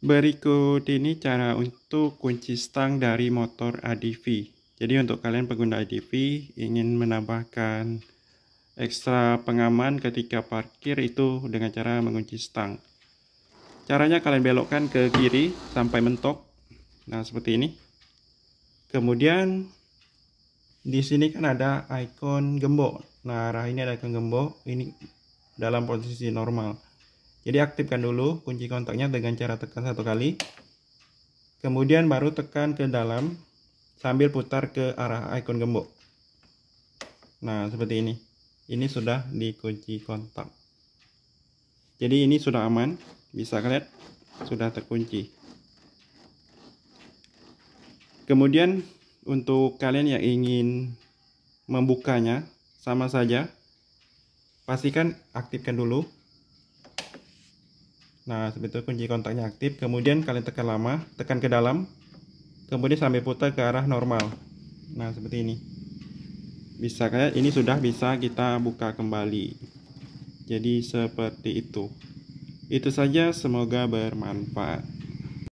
Berikut ini cara untuk kunci stang dari motor ADV. Jadi untuk kalian pengguna ADV ingin menambahkan ekstra pengaman ketika parkir itu dengan cara mengunci stang. Caranya kalian belokkan ke kiri sampai mentok. Nah, seperti ini. Kemudian di sini kan ada icon gembok. Nah, arah ini ada icon gembok, ini dalam posisi normal. Jadi aktifkan dulu kunci kontaknya dengan cara tekan satu kali. Kemudian baru tekan ke dalam sambil putar ke arah ikon gembok. Nah, seperti ini. Ini sudah dikunci kontak. Jadi ini sudah aman, bisa kalian sudah terkunci. Kemudian untuk kalian yang ingin membukanya sama saja pastikan aktifkan dulu Nah, seperti itu kunci kontaknya aktif. Kemudian kalian tekan lama, tekan ke dalam. Kemudian sampai putar ke arah normal. Nah, seperti ini. Bisa kayak ini sudah bisa kita buka kembali. Jadi seperti itu. Itu saja, semoga bermanfaat.